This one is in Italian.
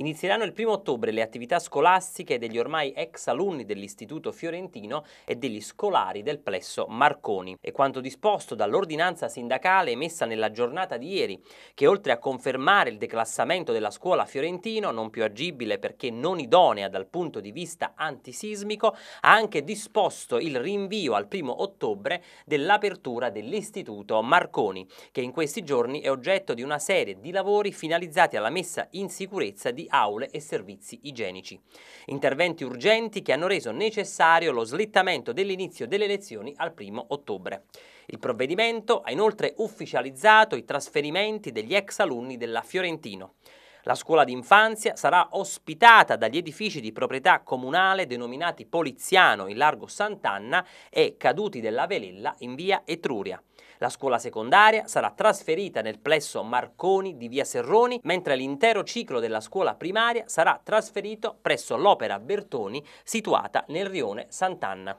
Inizieranno il 1 ottobre le attività scolastiche degli ormai ex alunni dell'Istituto Fiorentino e degli scolari del plesso Marconi. E quanto disposto dall'ordinanza sindacale emessa nella giornata di ieri, che oltre a confermare il declassamento della scuola fiorentino, non più agibile perché non idonea dal punto di vista antisismico, ha anche disposto il rinvio al 1 ottobre dell'apertura dell'Istituto Marconi, che in questi giorni è oggetto di una serie di lavori finalizzati alla messa in sicurezza di aule e servizi igienici. Interventi urgenti che hanno reso necessario lo slittamento dell'inizio delle lezioni al primo ottobre. Il provvedimento ha inoltre ufficializzato i trasferimenti degli ex alunni della Fiorentino. La scuola d'infanzia sarà ospitata dagli edifici di proprietà comunale denominati Poliziano in largo Sant'Anna e Caduti della Velella in via Etruria. La scuola secondaria sarà trasferita nel plesso Marconi di via Serroni, mentre l'intero ciclo della scuola primaria sarà trasferito presso l'opera Bertoni situata nel rione Sant'Anna.